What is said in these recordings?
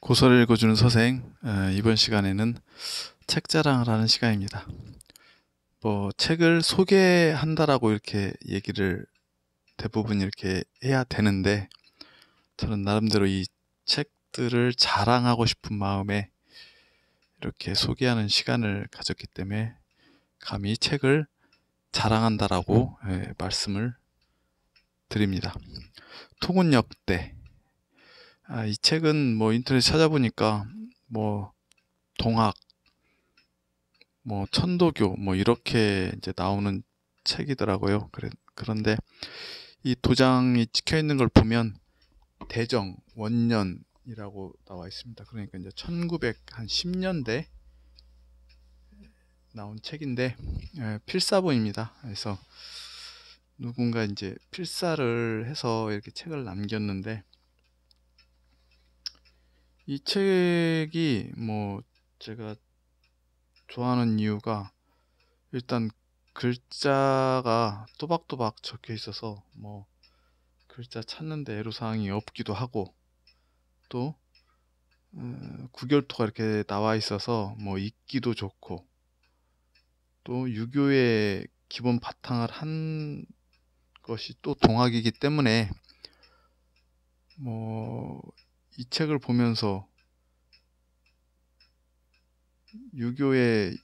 고서를 읽어주는 서생 이번 시간에는 책자랑을 하는 시간입니다. 뭐 책을 소개한다라고 이렇게 얘기를 대부분 이렇게 해야 되는데 저는 나름대로 이 책들을 자랑하고 싶은 마음에 이렇게 소개하는 시간을 가졌기 때문에 감히 책을 자랑한다라고 말씀을 드립니다. 통운역대 아, 이 책은 뭐 인터넷 찾아보니까 뭐 동학, 뭐 천도교 뭐 이렇게 이제 나오는 책이더라고요. 그래, 그런데 이 도장이 찍혀 있는 걸 보면 대정 원년이라고 나와 있습니다. 그러니까 이제 1910년대 나온 책인데 예, 필사본입니다. 그래서 누군가 이제 필사를 해서 이렇게 책을 남겼는데 이 책이 뭐 제가 좋아하는 이유가 일단 글자가 또박또박 적혀 있어서 뭐 글자 찾는데 애로사항이 없기도 하고 또 음, 구결토가 이렇게 나와 있어서 뭐 읽기도 좋고 또 유교의 기본 바탕을 한 것이 또 동학이기 때문에 뭐이 책을 보면서 유교의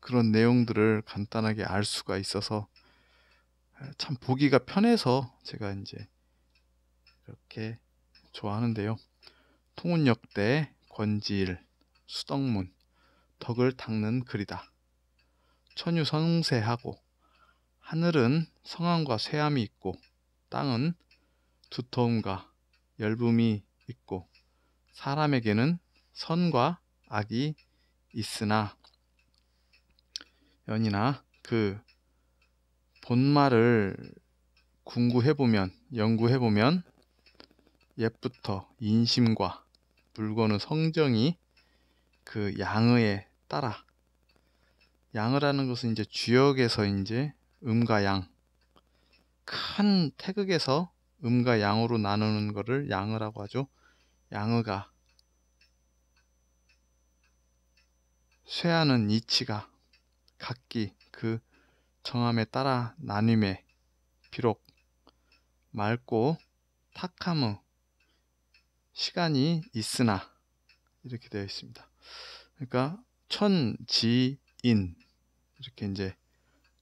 그런 내용들을 간단하게 알 수가 있어서 참 보기가 편해서 제가 이제 이렇게 좋아하는데요. 통운역대 권지일 수덕문 덕을 닦는 글이다. 천유 성세하고 하늘은 성함과 쇠함이 있고 땅은 두터움과 열붐이 있고 사람에게는 선과 악이 있으나 연이나 그 본말을 궁구해보면 연구해보면 옛부터 인심과 물건의 성정이 그 양의에 따라 양이라는 것은 이제 주역에서 이제 음과 양 큰 태극에서 음과 양으로 나누는 것을 양으라고 하죠. 양으가 쇠하는 이치가 각기 그 정함에 따라 나눔에 비록 맑고 탁함의 시간이 있으나 이렇게 되어 있습니다. 그러니까 천지인 이렇게 이제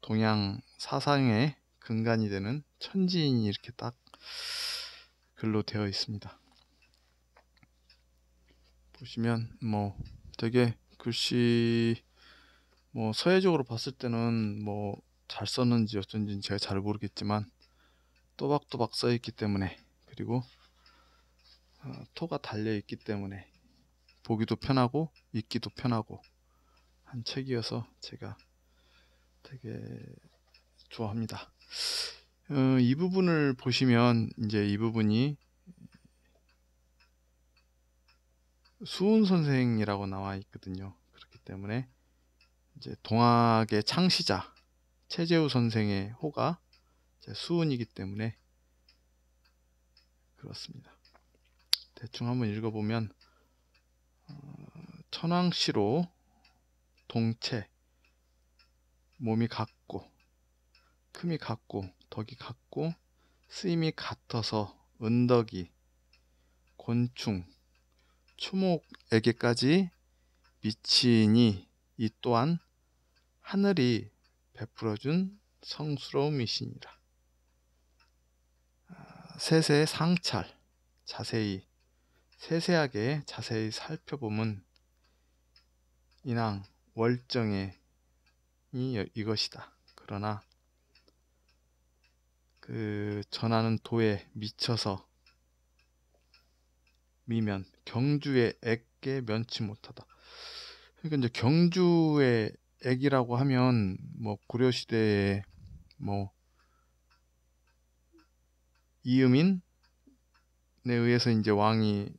동양 사상의 근간이 되는 천지인이 이렇게 딱 글로 되어 있습니다. 보시면 뭐 되게 글씨 뭐 서예적으로 봤을 때는 뭐 잘 썼는지 어쩐지 제가 잘 모르겠지만 또박또박 써 있기 때문에 그리고 어, 토가 달려 있기 때문에 보기도 편하고 읽기도 편하고 한 책이어서 제가 되게 좋아합니다. 어, 이 부분을 보시면 이제 이 부분이 수훈 선생이라고 나와 있거든요. 그렇기 때문에 이제 동학의 창시자 최재우 선생의 호가 수훈이기 때문에 그렇습니다. 대충 한번 읽어보면 어, 천황시로 동체 몸이 각 큼이 같고 덕이 같고 쓰임이 같아서 은덕이 곤충 초목에게까지 미치니 이 또한 하늘이 베풀어준 성스러움이시니라. 아, 세세 상찰 자세히 세세하게 자세히 살펴보면 인왕 월정의 이것이다. 그러나 그 전하는 도에 미쳐서 미면 경주의 액에 면치 못하다. 그러니까 이제 경주의 액이라고 하면 뭐 고려 시대에 뭐 이음인에 의해서 이제 왕이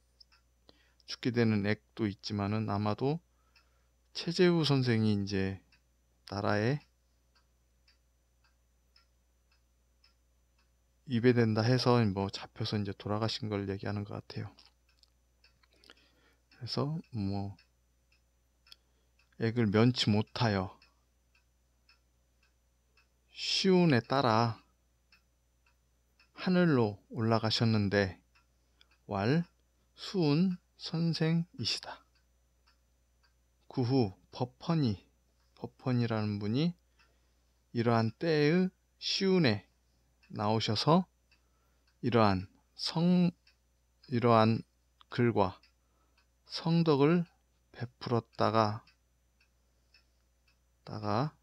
죽게 되는 액도 있지만은 아마도 최재우 선생이 이제 나라에 입에 댄다 해서 뭐 잡혀서 이제 돌아가신 걸 얘기하는 것 같아요. 그래서 뭐 액을 면치 못하여 쉬운에 따라 하늘로 올라가셨는데 왈 수운 선생이시다. 그 후 버퍼니 버퍼니라는 분이 이러한 때의 쉬운에 나오셔서 이러한 성 이러한 글과 성덕을 베풀었다가 다가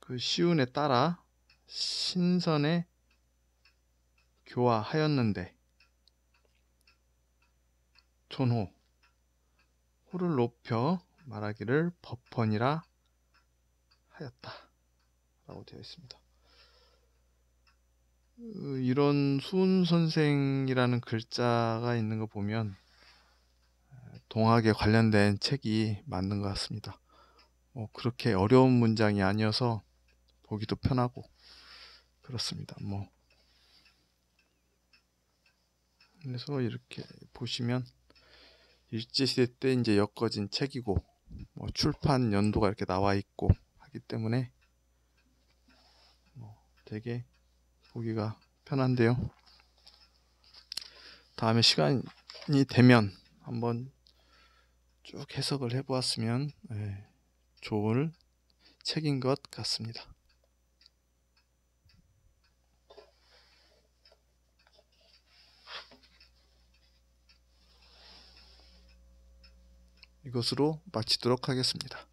그 시운에 따라 신선에 교화하였는데 존호 호를 높여 말하기를 법헌이라 하였다. 라고 되어 있습니다. 그, 이런 수훈 선생이라는 글자가 있는 거 보면 동학에 관련된 책이 맞는 것 같습니다. 뭐 그렇게 어려운 문장이 아니어서 보기도 편하고 그렇습니다. 뭐 그래서 이렇게 보시면 일제시대 때 이제 엮어진 책이고 뭐 출판 연도가 이렇게 나와 있고 하기 때문에 되게 보기가 편한데요. 다음에 시간이 되면 한번 쭉 해석을 해보았으면 예, 좋을 책인 것 같습니다. 이것으로 마치도록 하겠습니다.